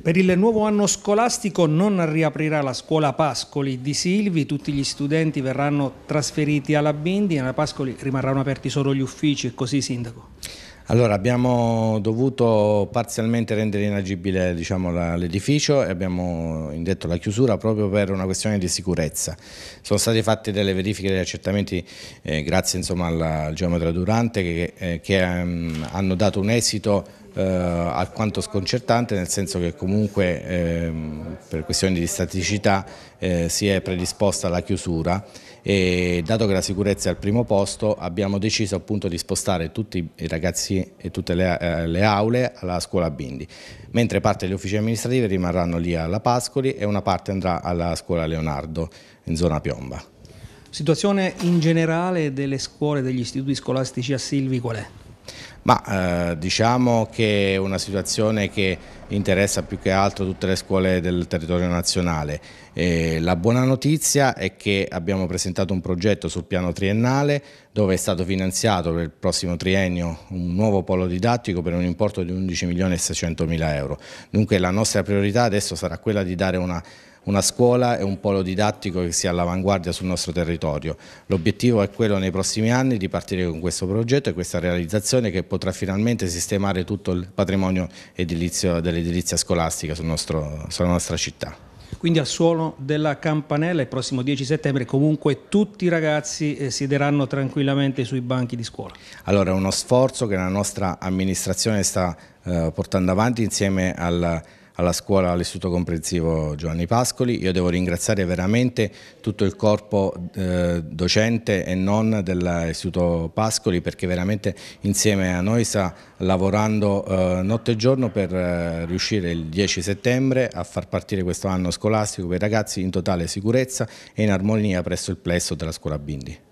Per il nuovo anno scolastico non riaprirà la scuola Pascoli di Silvi, tutti gli studenti verranno trasferiti alla Bindi, alla Pascoli rimarranno aperti solo gli uffici e così Sindaco? Allora abbiamo dovuto parzialmente rendere inagibile diciamo, l'edificio e abbiamo indetto la chiusura proprio per una questione di sicurezza. Sono state fatte delle verifiche e degli accertamenti eh, grazie insomma, alla, al geometra Durante che, eh, che um, hanno dato un esito eh, alquanto sconcertante nel senso che comunque ehm, per questioni di staticità eh, si è predisposta la chiusura e dato che la sicurezza è al primo posto abbiamo deciso appunto di spostare tutti i ragazzi e tutte le, eh, le aule alla scuola Bindi mentre parte degli uffici amministrativi rimarranno lì alla Pascoli e una parte andrà alla scuola Leonardo in zona Piomba. Situazione in generale delle scuole e degli istituti scolastici a Silvi qual è? Ma eh, diciamo che è una situazione che interessa più che altro tutte le scuole del territorio nazionale. E la buona notizia è che abbiamo presentato un progetto sul piano triennale dove è stato finanziato per il prossimo triennio un nuovo polo didattico per un importo di 11 milioni e 600 mila euro. Dunque la nostra priorità adesso sarà quella di dare una una scuola e un polo didattico che sia all'avanguardia sul nostro territorio. L'obiettivo è quello nei prossimi anni di partire con questo progetto e questa realizzazione che potrà finalmente sistemare tutto il patrimonio dell'edilizia scolastica sul nostro, sulla nostra città. Quindi al suono della campanella il prossimo 10 settembre comunque tutti i ragazzi eh, siederanno tranquillamente sui banchi di scuola. Allora è uno sforzo che la nostra amministrazione sta eh, portando avanti insieme al alla scuola all'istituto comprensivo Giovanni Pascoli. Io devo ringraziare veramente tutto il corpo eh, docente e non dell'istituto Pascoli perché veramente insieme a noi sta lavorando eh, notte e giorno per eh, riuscire il 10 settembre a far partire questo anno scolastico per i ragazzi in totale sicurezza e in armonia presso il plesso della scuola Bindi.